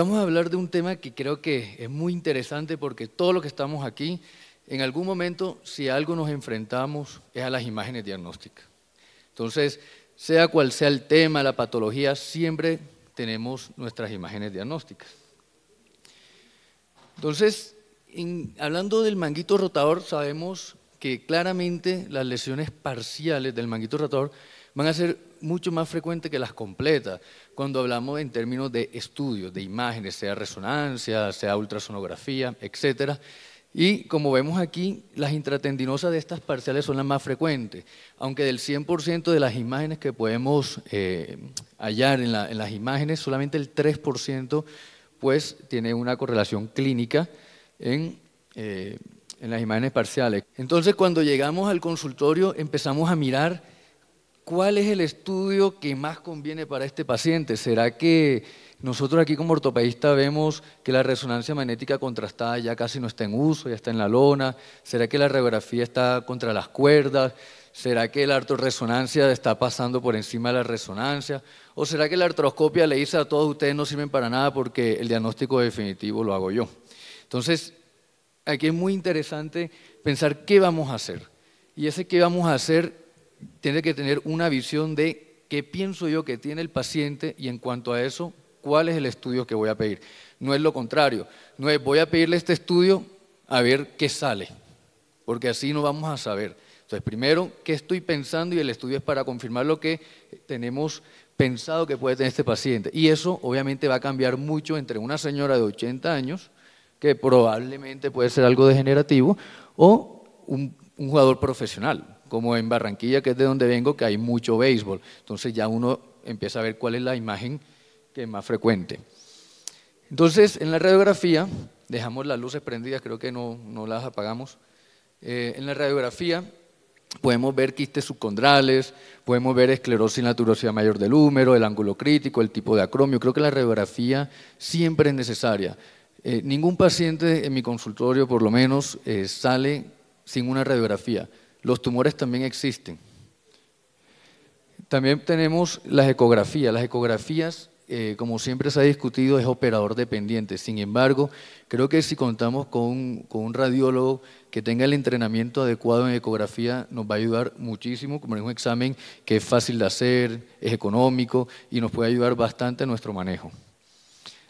vamos a hablar de un tema que creo que es muy interesante porque todo lo que estamos aquí, en algún momento, si algo nos enfrentamos, es a las imágenes diagnósticas. Entonces, sea cual sea el tema, la patología, siempre tenemos nuestras imágenes diagnósticas. Entonces, hablando del manguito rotador, sabemos que claramente las lesiones parciales del manguito rotador van a ser mucho más frecuentes que las completas, cuando hablamos en términos de estudios, de imágenes, sea resonancia, sea ultrasonografía, etcétera. Y como vemos aquí, las intratendinosas de estas parciales son las más frecuentes, aunque del 100% de las imágenes que podemos eh, hallar en, las imágenes, solamente el 3% pues tiene una correlación clínica eh, en las imágenes parciales. Entonces cuando llegamos al consultorio empezamos a mirar ¿cuál es el estudio que más conviene para este paciente? ¿Será que nosotros aquí como ortopedista vemos que la resonancia magnética contrastada ya casi no está en uso, ya está en la lona? ¿Será que la radiografía está contra las cuerdas? ¿Será que la artroresonancia está pasando por encima de la resonancia? ¿O será que la artroscopia le dice a todos ustedes no sirven para nada porque el diagnóstico definitivo lo hago yo? Entonces, aquí es muy interesante pensar qué vamos a hacer. Y ese qué vamos a hacer tiene que tener una visión de qué pienso yo que tiene el paciente y en cuanto a eso, cuál es el estudio que voy a pedir. No es lo contrario, no es voy a pedirle este estudio a ver qué sale, porque así no vamos a saber. Entonces, primero, ¿qué estoy pensando? Y el estudio es para confirmar lo que tenemos pensado que puede tener este paciente. Y eso obviamente va a cambiar mucho entre una señora de 80 años, que probablemente puede ser algo degenerativo, o un, un jugador profesional como en Barranquilla, que es de donde vengo, que hay mucho béisbol. Entonces ya uno empieza a ver cuál es la imagen que es más frecuente. Entonces, en la radiografía, dejamos las luces prendidas, creo que no, las apagamos. Eh, en la radiografía podemos ver quistes subcondrales, podemos ver esclerosis en la tuberosidad mayor del húmero, el ángulo crítico, el tipo de acromio. Creo que la radiografía siempre es necesaria. Eh, ningún paciente en mi consultorio, por lo menos, eh, sale sin una radiografía. Los tumores también existen. También tenemos las ecografías. Las ecografías, eh, como siempre se ha discutido, es operador dependiente. Sin embargo, creo que si contamos con, con un radiólogo que tenga el entrenamiento adecuado en ecografía, nos va a ayudar muchísimo, como es un examen que es fácil de hacer, es económico y nos puede ayudar bastante en nuestro manejo.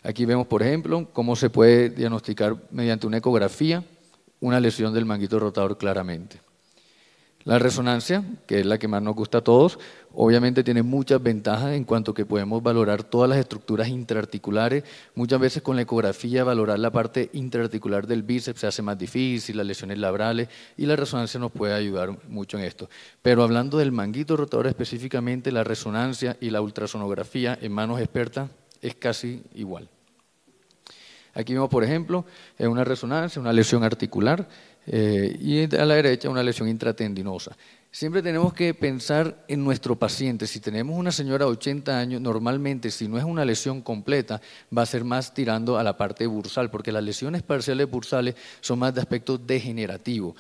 Aquí vemos, por ejemplo, cómo se puede diagnosticar mediante una ecografía una lesión del manguito rotador claramente. La resonancia, que es la que más nos gusta a todos, obviamente tiene muchas ventajas en cuanto que podemos valorar todas las estructuras intraarticulares. Muchas veces con la ecografía valorar la parte intraarticular del bíceps se hace más difícil, las lesiones labrales, y la resonancia nos puede ayudar mucho en esto. Pero hablando del manguito rotador específicamente, la resonancia y la ultrasonografía en manos expertas es casi igual. Aquí vemos, por ejemplo, una resonancia, una lesión articular, eh, y a la derecha una lesión intratendinosa. Siempre tenemos que pensar en nuestro paciente. Si tenemos una señora de 80 años, normalmente si no es una lesión completa, va a ser más tirando a la parte bursal, porque las lesiones parciales bursales son más de aspecto degenerativo.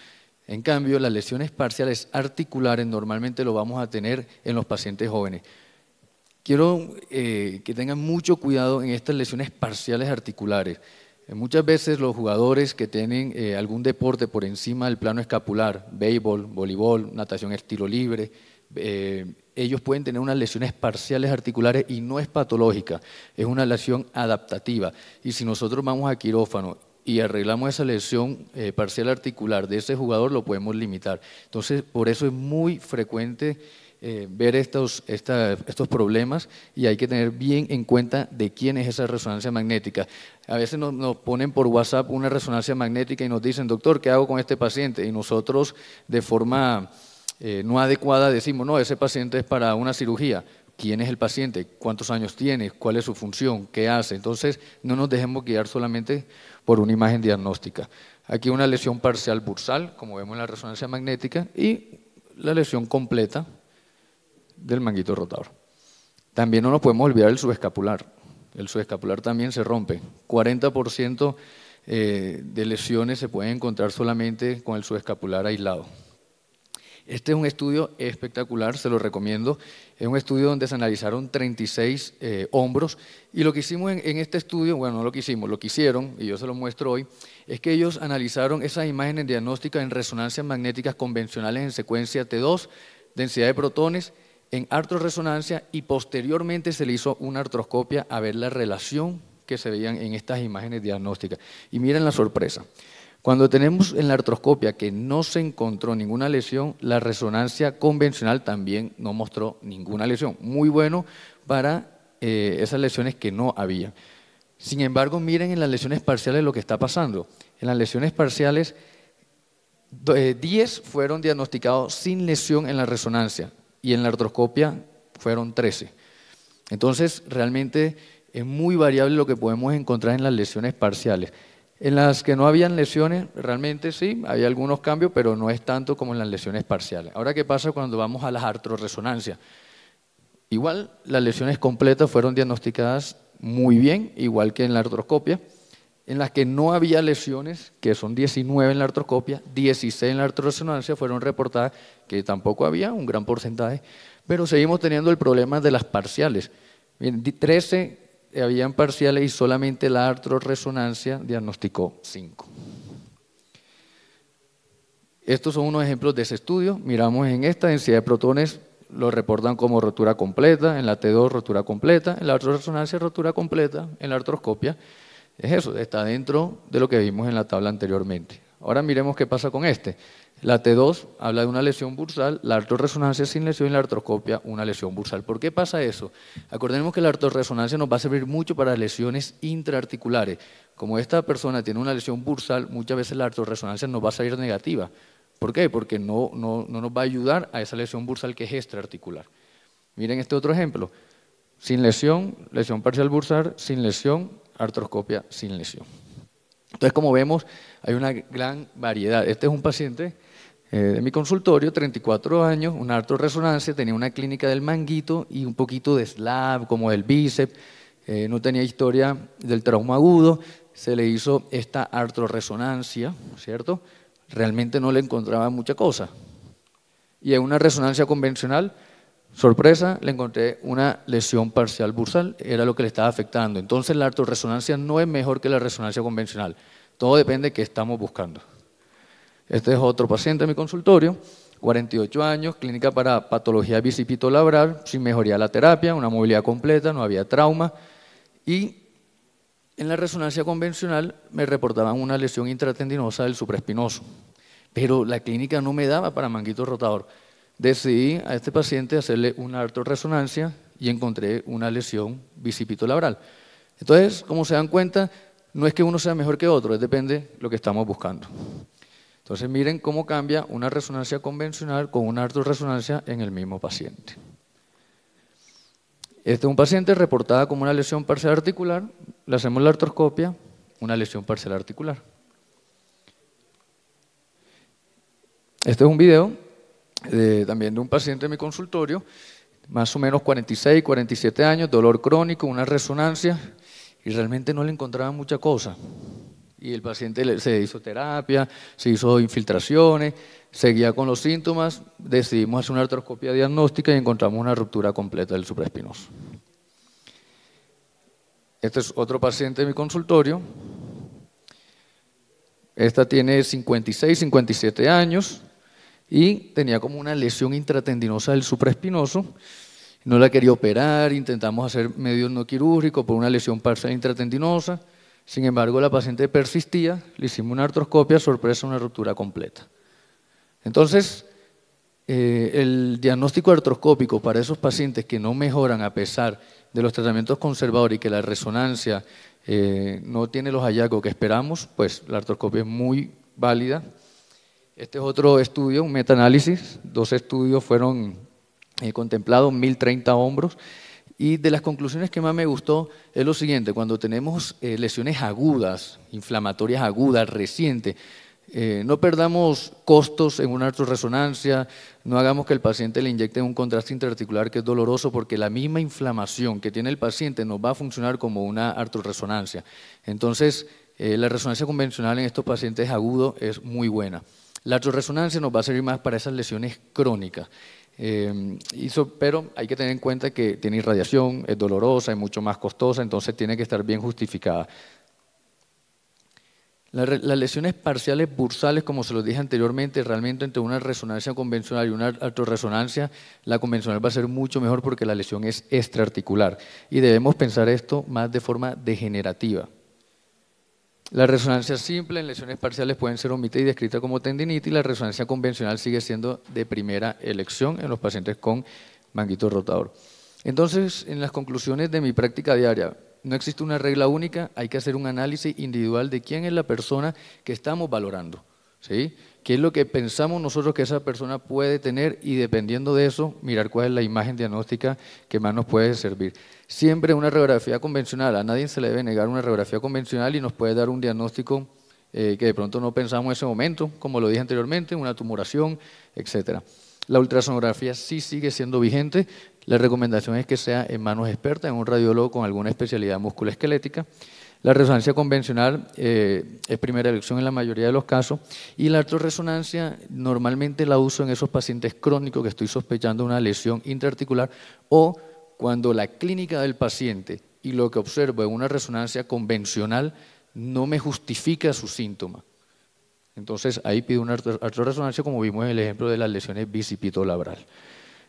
En cambio, las lesiones parciales articulares normalmente lo vamos a tener en los pacientes jóvenes. Quiero eh, que tengan mucho cuidado en estas lesiones parciales articulares. Eh, muchas veces los jugadores que tienen eh, algún deporte por encima del plano escapular, béisbol, voleibol, natación estilo libre, eh, ellos pueden tener unas lesiones parciales articulares y no es patológica, es una lesión adaptativa. Y si nosotros vamos a quirófano y arreglamos esa lesión parcial articular de ese jugador, lo podemos limitar. Entonces, por eso es muy frecuente eh, ver estos, problemas y hay que tener bien en cuenta de quién es esa resonancia magnética. A veces nos, ponen por WhatsApp una resonancia magnética y nos dicen, doctor, ¿qué hago con este paciente? Y nosotros de forma eh, no adecuada decimos, no, ese paciente es para una cirugía quién es el paciente, cuántos años tiene, cuál es su función, qué hace. Entonces, no nos dejemos guiar solamente por una imagen diagnóstica. Aquí una lesión parcial bursal, como vemos en la resonancia magnética, y la lesión completa, del manguito rotador. También no nos podemos olvidar el subescapular. El subescapular también se rompe. 40% eh, de lesiones se pueden encontrar solamente con el subescapular aislado. Este es un estudio espectacular, se lo recomiendo. Es un estudio donde se analizaron 36 eh, hombros y lo que hicimos en, este estudio, bueno, no lo que hicimos, lo que hicieron, y yo se lo muestro hoy, es que ellos analizaron esas imágenes diagnósticas en resonancias magnéticas convencionales en secuencia T2, densidad de protones en artroresonancia y posteriormente se le hizo una artroscopia a ver la relación que se veían en estas imágenes diagnósticas. Y miren la sorpresa. Cuando tenemos en la artroscopia que no se encontró ninguna lesión, la resonancia convencional también no mostró ninguna lesión. Muy bueno para eh, esas lesiones que no había. Sin embargo, miren en las lesiones parciales lo que está pasando. En las lesiones parciales, 10 eh, fueron diagnosticados sin lesión en la resonancia, y en la artroscopia fueron 13. Entonces, realmente es muy variable lo que podemos encontrar en las lesiones parciales. En las que no habían lesiones, realmente sí, hay algunos cambios, pero no es tanto como en las lesiones parciales. Ahora, ¿qué pasa cuando vamos a las artroresonancias? Igual, las lesiones completas fueron diagnosticadas muy bien, igual que en la artroscopia en las que no había lesiones, que son 19 en la artroscopia, 16 en la artroresonancia, fueron reportadas, que tampoco había un gran porcentaje, pero seguimos teniendo el problema de las parciales. 13 eh, habían parciales y solamente la artroresonancia diagnosticó 5. Estos son unos ejemplos de ese estudio. Miramos en esta densidad de protones, lo reportan como rotura completa, en la T2 rotura completa, en la artroresonancia rotura completa, en la artroscopia. Es eso, está dentro de lo que vimos en la tabla anteriormente. Ahora miremos qué pasa con este. La T2 habla de una lesión bursal, la artorresonancia sin lesión y la artroscopia, una lesión bursal. ¿Por qué pasa eso? Acordemos que la artroresonancia nos va a servir mucho para lesiones intraarticulares. Como esta persona tiene una lesión bursal, muchas veces la artroresonancia nos va a salir negativa. ¿Por qué? Porque no, no nos va a ayudar a esa lesión bursal que es extraarticular. Miren este otro ejemplo. Sin lesión, lesión parcial bursal, sin lesión, artroscopia sin lesión. Entonces, como vemos, hay una gran variedad. Este es un paciente eh, de mi consultorio, 34 años, una artroresonancia, tenía una clínica del manguito y un poquito de slab, como del bíceps, eh, no tenía historia del trauma agudo, se le hizo esta artroresonancia, ¿cierto? Realmente no le encontraba mucha cosa. Y en una resonancia convencional Sorpresa, le encontré una lesión parcial bursal, era lo que le estaba afectando. Entonces la artorresonancia no es mejor que la resonancia convencional. Todo depende de qué estamos buscando. Este es otro paciente de mi consultorio, 48 años, clínica para patología bicipito-labral, sin mejoría la terapia, una movilidad completa, no había trauma. Y en la resonancia convencional me reportaban una lesión intratendinosa del supraespinoso, pero la clínica no me daba para manguito rotador decidí a este paciente hacerle una artroresonancia y encontré una lesión bicipitolabral. Entonces, como se dan cuenta, no es que uno sea mejor que otro, depende de lo que estamos buscando. Entonces, miren cómo cambia una resonancia convencional con una artroresonancia en el mismo paciente. Este es un paciente reportada como una lesión parcial articular, le hacemos la artroscopia, una lesión parcial articular. Este es un video también de un paciente de mi consultorio, más o menos 46, 47 años, dolor crónico, una resonancia, y realmente no le encontraba mucha cosa. Y el paciente se hizo terapia, se hizo infiltraciones, seguía con los síntomas, decidimos hacer una artroscopia diagnóstica y encontramos una ruptura completa del supraespinoso. Este es otro paciente de mi consultorio. Esta tiene 56, 57 años, y tenía como una lesión intratendinosa del supraespinoso. No la quería operar, intentamos hacer medio no quirúrgico por una lesión parcial intratendinosa. Sin embargo, la paciente persistía, le hicimos una artroscopia, sorpresa, una ruptura completa. Entonces, eh, el diagnóstico artroscópico para esos pacientes que no mejoran a pesar de los tratamientos conservadores y que la resonancia eh, no tiene los hallazgos que esperamos, pues la artroscopia es muy válida. Este es otro estudio, un metaanálisis. Dos estudios fueron eh, contemplados, 1030 hombros. Y de las conclusiones que más me gustó es lo siguiente, cuando tenemos eh, lesiones agudas, inflamatorias agudas, recientes, eh, no perdamos costos en una resonancia, no hagamos que el paciente le inyecte un contraste interarticular que es doloroso porque la misma inflamación que tiene el paciente nos va a funcionar como una artroresonancia. Entonces, eh, la resonancia convencional en estos pacientes agudos es muy buena. La resonancia nos va a servir más para esas lesiones crónicas. Eh, pero hay que tener en cuenta que tiene irradiación, es dolorosa, es mucho más costosa, entonces tiene que estar bien justificada. Las lesiones parciales bursales, como se lo dije anteriormente, realmente entre una resonancia convencional y una artroresonancia, la convencional va a ser mucho mejor porque la lesión es extraarticular. Y debemos pensar esto más de forma degenerativa. La resonancia simple en lesiones parciales pueden ser omitida y descrita como tendinitis. La resonancia convencional sigue siendo de primera elección en los pacientes con manguito rotador. Entonces, en las conclusiones de mi práctica diaria, no existe una regla única, hay que hacer un análisis individual de quién es la persona que estamos valorando. ¿sí? ¿Qué es lo que pensamos nosotros que esa persona puede tener? Y dependiendo de eso, mirar cuál es la imagen diagnóstica que más nos puede servir siempre una radiografía convencional. A nadie se le debe negar una radiografía convencional y nos puede dar un diagnóstico eh, que de pronto no pensamos en ese momento, como lo dije anteriormente, una tumoración, etc. La ultrasonografía sí sigue siendo vigente. La recomendación es que sea en manos expertas, en un radiólogo con alguna especialidad musculoesquelética. La resonancia convencional eh, es primera elección en la mayoría de los casos y la artroresonancia normalmente la uso en esos pacientes crónicos que estoy sospechando una lesión intraarticular o cuando la clínica del paciente y lo que observo en una resonancia convencional no me justifica su síntoma. Entonces ahí pido una artroresonancia como vimos en el ejemplo de las lesiones bicipitolabral.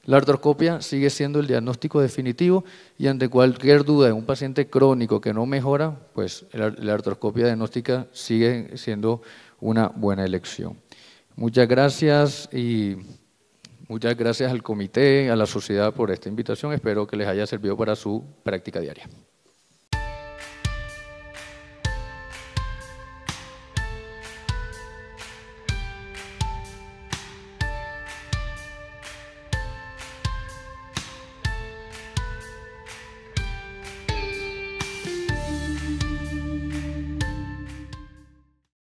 La artroscopia sigue siendo el diagnóstico definitivo y ante cualquier duda de un paciente crónico que no mejora, pues la artroscopia diagnóstica sigue siendo una buena elección. Muchas gracias y Muchas gracias al comité, a la sociedad por esta invitación. Espero que les haya servido para su práctica diaria.